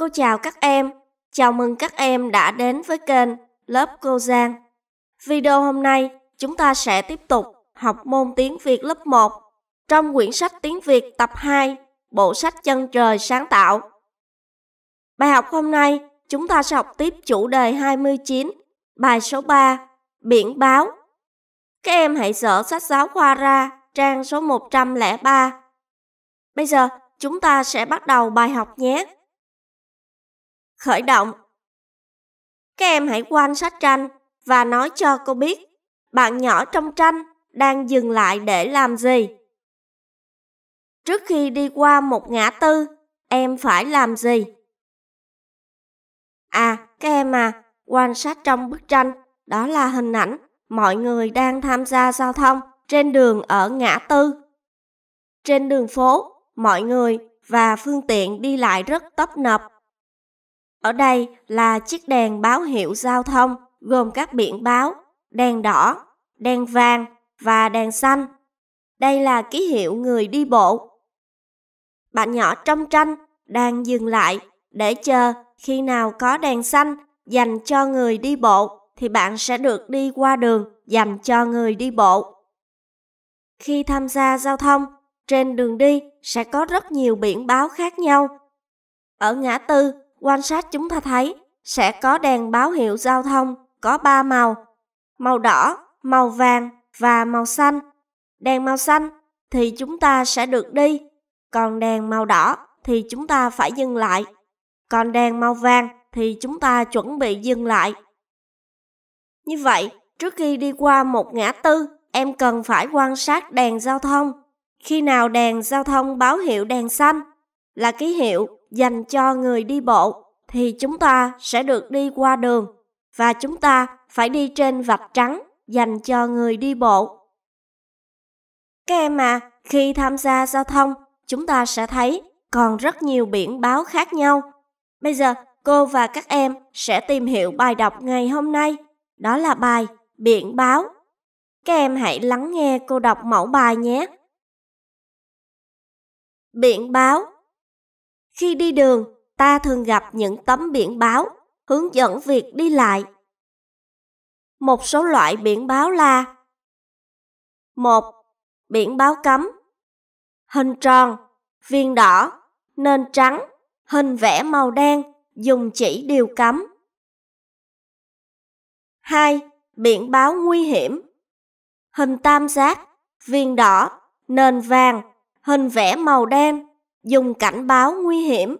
Cô chào các em, chào mừng các em đã đến với kênh Lớp Cô Giang. Video hôm nay, chúng ta sẽ tiếp tục học môn tiếng Việt lớp 1 trong quyển sách tiếng Việt tập 2, bộ sách Chân trời sáng tạo. Bài học hôm nay, chúng ta sẽ học tiếp chủ đề 29, bài số 3, biển báo. Các em hãy dở sách giáo khoa ra, trang số 103. Bây giờ, chúng ta sẽ bắt đầu bài học nhé khởi động. Các em hãy quan sát tranh và nói cho cô biết bạn nhỏ trong tranh đang dừng lại để làm gì. Trước khi đi qua một ngã tư, em phải làm gì? À, các em à, quan sát trong bức tranh, đó là hình ảnh mọi người đang tham gia giao thông trên đường ở ngã tư. Trên đường phố, mọi người và phương tiện đi lại rất tấp nập ở đây là chiếc đèn báo hiệu giao thông gồm các biển báo, đèn đỏ, đèn vàng và đèn xanh. Đây là ký hiệu người đi bộ. Bạn nhỏ trong tranh đang dừng lại để chờ khi nào có đèn xanh dành cho người đi bộ thì bạn sẽ được đi qua đường dành cho người đi bộ. Khi tham gia giao thông, trên đường đi sẽ có rất nhiều biển báo khác nhau. Ở ngã tư quan sát chúng ta thấy sẽ có đèn báo hiệu giao thông có 3 màu, màu đỏ, màu vàng và màu xanh. Đèn màu xanh thì chúng ta sẽ được đi, còn đèn màu đỏ thì chúng ta phải dừng lại, còn đèn màu vàng thì chúng ta chuẩn bị dừng lại. Như vậy, trước khi đi qua một ngã tư, em cần phải quan sát đèn giao thông. Khi nào đèn giao thông báo hiệu đèn xanh là ký hiệu dành cho người đi bộ thì chúng ta sẽ được đi qua đường và chúng ta phải đi trên vạch trắng dành cho người đi bộ. Các em à, khi tham gia giao thông, chúng ta sẽ thấy còn rất nhiều biển báo khác nhau. Bây giờ, cô và các em sẽ tìm hiểu bài đọc ngày hôm nay. Đó là bài Biển báo. Các em hãy lắng nghe cô đọc mẫu bài nhé. Biển báo khi đi đường, ta thường gặp những tấm biển báo hướng dẫn việc đi lại. Một số loại biển báo là một Biển báo cấm Hình tròn, viên đỏ, nền trắng, hình vẽ màu đen dùng chỉ điều cấm. hai Biển báo nguy hiểm Hình tam giác, viên đỏ, nền vàng, hình vẽ màu đen dùng cảnh báo nguy hiểm.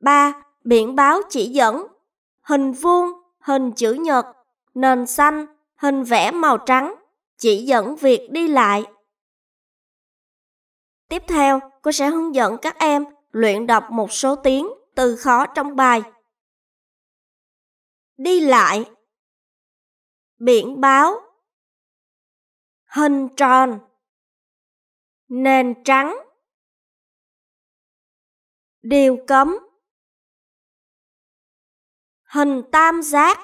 3. Biển báo chỉ dẫn Hình vuông, hình chữ nhật, nền xanh, hình vẽ màu trắng, chỉ dẫn việc đi lại. Tiếp theo, cô sẽ hướng dẫn các em luyện đọc một số tiếng từ khó trong bài. Đi lại Biển báo Hình tròn nền trắng điều cấm hình tam giác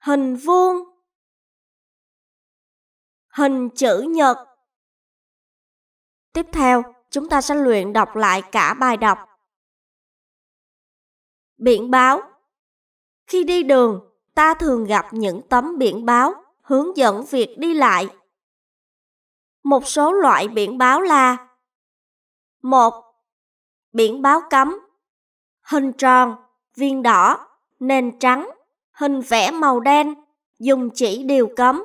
hình vuông hình chữ nhật tiếp theo chúng ta sẽ luyện đọc lại cả bài đọc biển báo khi đi đường ta thường gặp những tấm biển báo hướng dẫn việc đi lại một số loại biển báo là một Biển báo cấm Hình tròn, viên đỏ, nền trắng, hình vẽ màu đen, dùng chỉ điều cấm.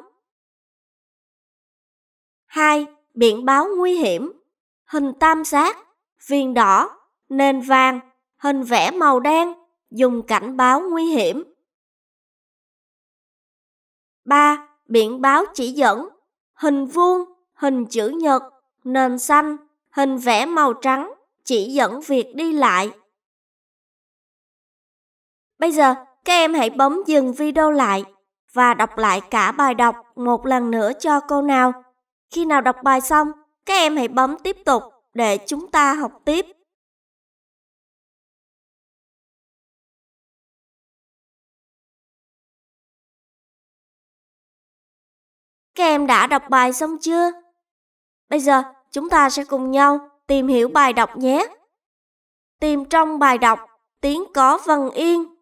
2. Biển báo nguy hiểm Hình tam giác, viên đỏ, nền vàng, hình vẽ màu đen, dùng cảnh báo nguy hiểm. 3. Biển báo chỉ dẫn Hình vuông, hình chữ nhật, nền xanh, hình vẽ màu trắng chỉ dẫn việc đi lại. Bây giờ, các em hãy bấm dừng video lại và đọc lại cả bài đọc một lần nữa cho cô nào. Khi nào đọc bài xong, các em hãy bấm tiếp tục để chúng ta học tiếp. Các em đã đọc bài xong chưa? Bây giờ chúng ta sẽ cùng nhau tìm hiểu bài đọc nhé. Tìm trong bài đọc tiếng có vần yên.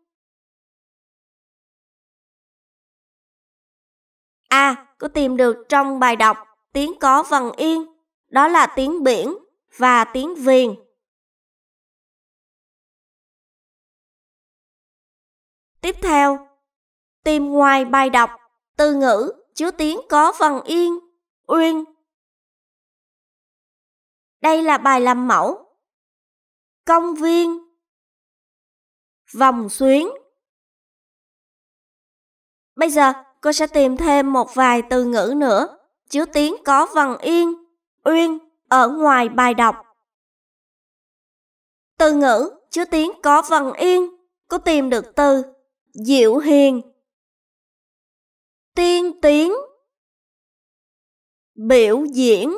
A. À, có tìm được trong bài đọc tiếng có vần yên, đó là tiếng biển và tiếng viền. Tiếp theo, tìm ngoài bài đọc từ ngữ chứa tiếng có vần yên, uyên đây là bài làm mẫu. Công viên. Vòng xuyến. Bây giờ, cô sẽ tìm thêm một vài từ ngữ nữa. chứa tiếng có vần yên, uyên ở ngoài bài đọc. Từ ngữ chứa tiếng có vần yên, cô tìm được từ diệu hiền. Tiên tiến Biểu diễn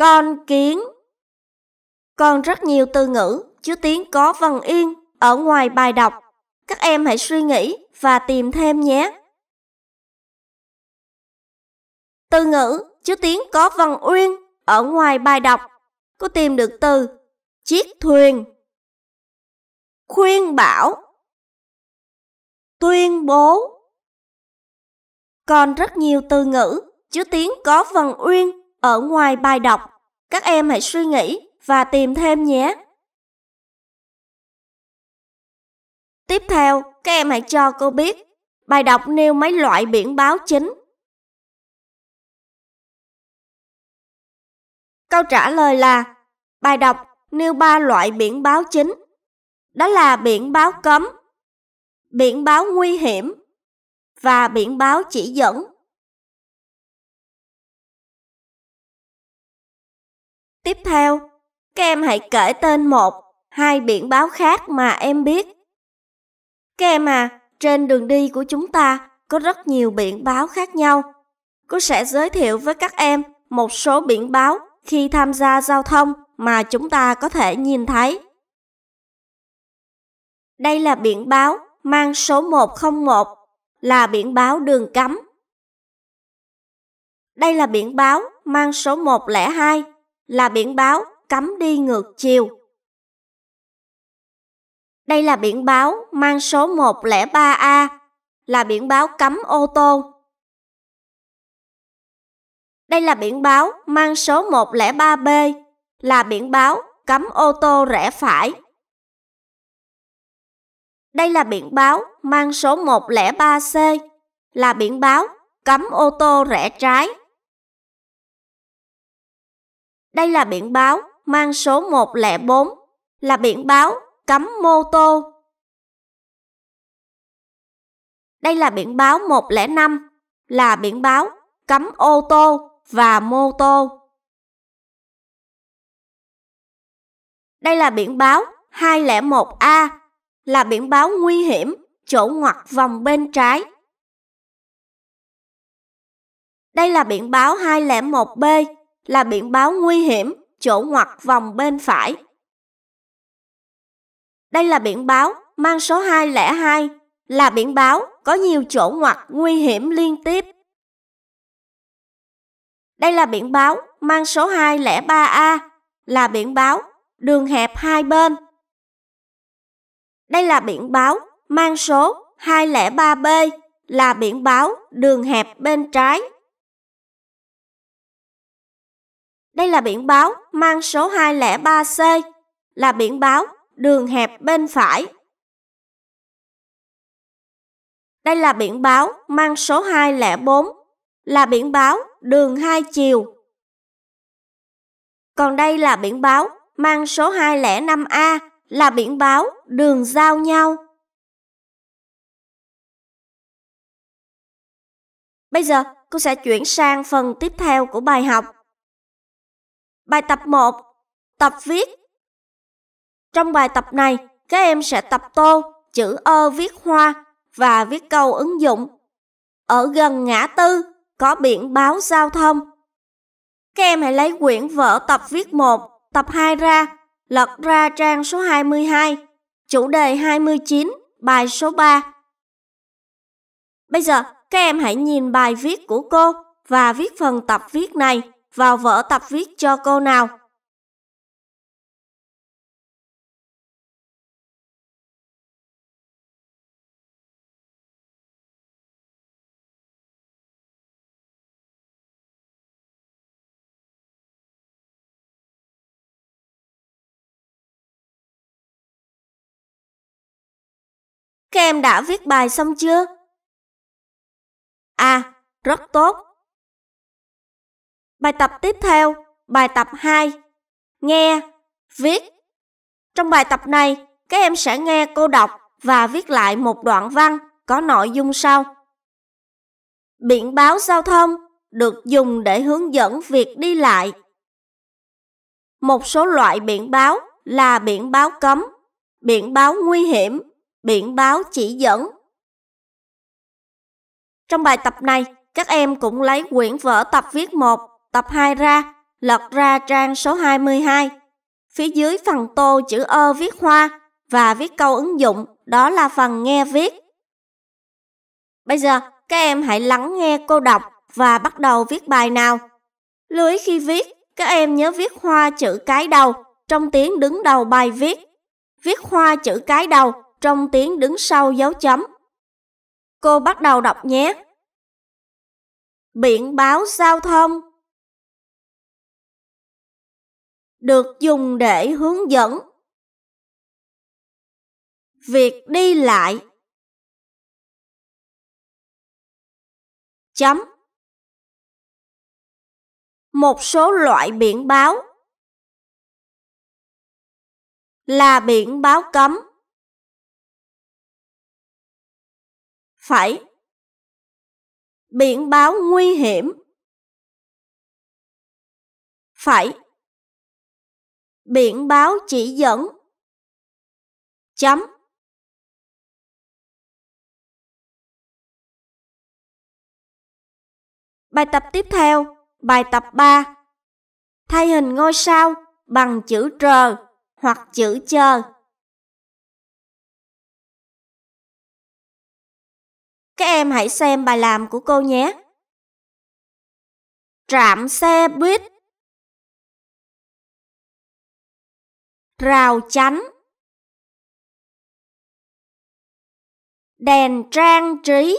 con kiến. Còn rất nhiều từ ngữ chứa tiếng có vần yên ở ngoài bài đọc. Các em hãy suy nghĩ và tìm thêm nhé. Từ ngữ chứa tiếng có vần uyên ở ngoài bài đọc. Cô tìm được từ chiếc thuyền, khuyên bảo, tuyên bố. Còn rất nhiều từ ngữ chứa tiếng có vần uyên ở ngoài bài đọc. Các em hãy suy nghĩ và tìm thêm nhé. Tiếp theo, các em hãy cho cô biết bài đọc nêu mấy loại biển báo chính. Câu trả lời là bài đọc nêu ba loại biển báo chính. Đó là biển báo cấm, biển báo nguy hiểm và biển báo chỉ dẫn. Tiếp theo, các em hãy kể tên một, hai biển báo khác mà em biết. Các em à, trên đường đi của chúng ta có rất nhiều biển báo khác nhau. Cô sẽ giới thiệu với các em một số biển báo khi tham gia giao thông mà chúng ta có thể nhìn thấy. Đây là biển báo mang số 101, là biển báo đường cấm. Đây là biển báo mang số 102, là biển báo cấm đi ngược chiều. Đây là biển báo mang số 103A, là biển báo cấm ô tô. Đây là biển báo mang số 103B, là biển báo cấm ô tô rẽ phải. Đây là biển báo mang số 103C, là biển báo cấm ô tô rẽ trái. Đây là biển báo mang số 104, là biển báo cấm mô tô. Đây là biển báo 105, là biển báo cấm ô tô và mô tô. Đây là biển báo 201A, là biển báo nguy hiểm, chỗ ngoặt vòng bên trái. Đây là biển báo 201B, là biển báo nguy hiểm, chỗ ngoặt vòng bên phải. Đây là biển báo mang số 202, là biển báo có nhiều chỗ ngoặt nguy hiểm liên tiếp. Đây là biển báo mang số 203A, là biển báo đường hẹp hai bên. Đây là biển báo mang số 203B, là biển báo đường hẹp bên trái. Đây là biển báo mang số 203C, là biển báo đường hẹp bên phải. Đây là biển báo mang số 204, là biển báo đường hai chiều. Còn đây là biển báo mang số 205A, là biển báo đường giao nhau. Bây giờ, cô sẽ chuyển sang phần tiếp theo của bài học. Bài tập 1. Tập viết. Trong bài tập này, các em sẽ tập tô, chữ ơ viết hoa và viết câu ứng dụng. Ở gần ngã tư có biển báo giao thông. Các em hãy lấy quyển vở tập viết 1, tập 2 ra, lật ra trang số 22, chủ đề 29, bài số 3. Bây giờ, các em hãy nhìn bài viết của cô và viết phần tập viết này vào vở tập viết cho cô nào. Các em đã viết bài xong chưa? À, rất tốt. Bài tập tiếp theo, bài tập 2. Nghe, viết. Trong bài tập này, các em sẽ nghe cô đọc và viết lại một đoạn văn có nội dung sau. Biển báo giao thông được dùng để hướng dẫn việc đi lại. Một số loại biển báo là biển báo cấm, biển báo nguy hiểm, biển báo chỉ dẫn. Trong bài tập này, các em cũng lấy quyển vở tập viết 1 tập 2 ra, lật ra trang số 22. Phía dưới phần tô chữ ơ viết hoa và viết câu ứng dụng, đó là phần nghe viết. Bây giờ, các em hãy lắng nghe cô đọc và bắt đầu viết bài nào. Lưu ý khi viết, các em nhớ viết hoa chữ cái đầu trong tiếng đứng đầu bài viết. Viết hoa chữ cái đầu trong tiếng đứng sau dấu chấm. Cô bắt đầu đọc nhé. Biển báo giao thông được dùng để hướng dẫn. Việc đi lại Chấm Một số loại biển báo Là biển báo cấm Phải Biển báo nguy hiểm Phải biển báo chỉ dẫn. Chấm. Bài tập tiếp theo, bài tập 3. Thay hình ngôi sao bằng chữ r hoặc chữ chờ. Các em hãy xem bài làm của cô nhé. Trạm xe buýt rào chắn đèn trang trí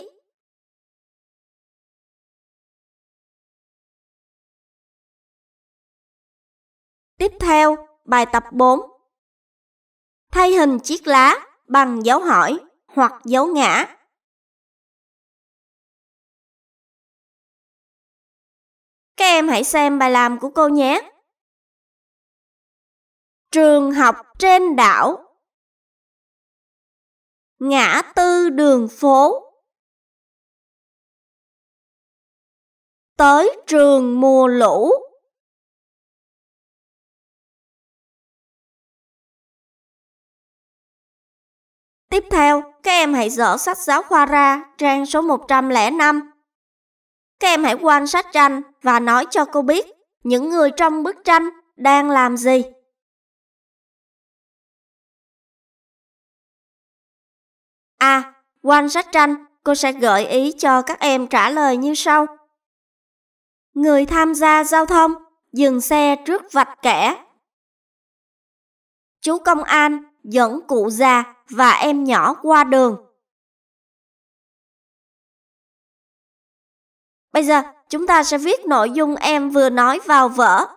Tiếp theo, bài tập 4. Thay hình chiếc lá bằng dấu hỏi hoặc dấu ngã. Các em hãy xem bài làm của cô nhé. Trường học trên đảo Ngã tư đường phố Tới trường mùa lũ Tiếp theo, các em hãy dở sách giáo khoa ra, trang số 105. Các em hãy quan sát tranh và nói cho cô biết những người trong bức tranh đang làm gì. À, quanh sách tranh, cô sẽ gợi ý cho các em trả lời như sau. Người tham gia giao thông dừng xe trước vạch kẻ. Chú công an dẫn cụ già và em nhỏ qua đường. Bây giờ chúng ta sẽ viết nội dung em vừa nói vào vở.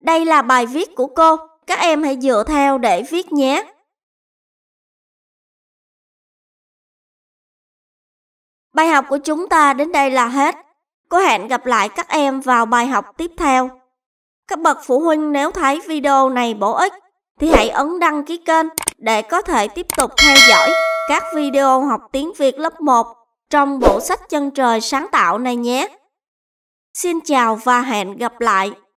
Đây là bài viết của cô, các em hãy dựa theo để viết nhé. Bài học của chúng ta đến đây là hết. Cô hẹn gặp lại các em vào bài học tiếp theo. Các bậc phụ huynh nếu thấy video này bổ ích thì hãy ấn đăng ký kênh để có thể tiếp tục theo dõi các video học tiếng Việt lớp 1 trong bộ sách chân trời sáng tạo này nhé. Xin chào và hẹn gặp lại!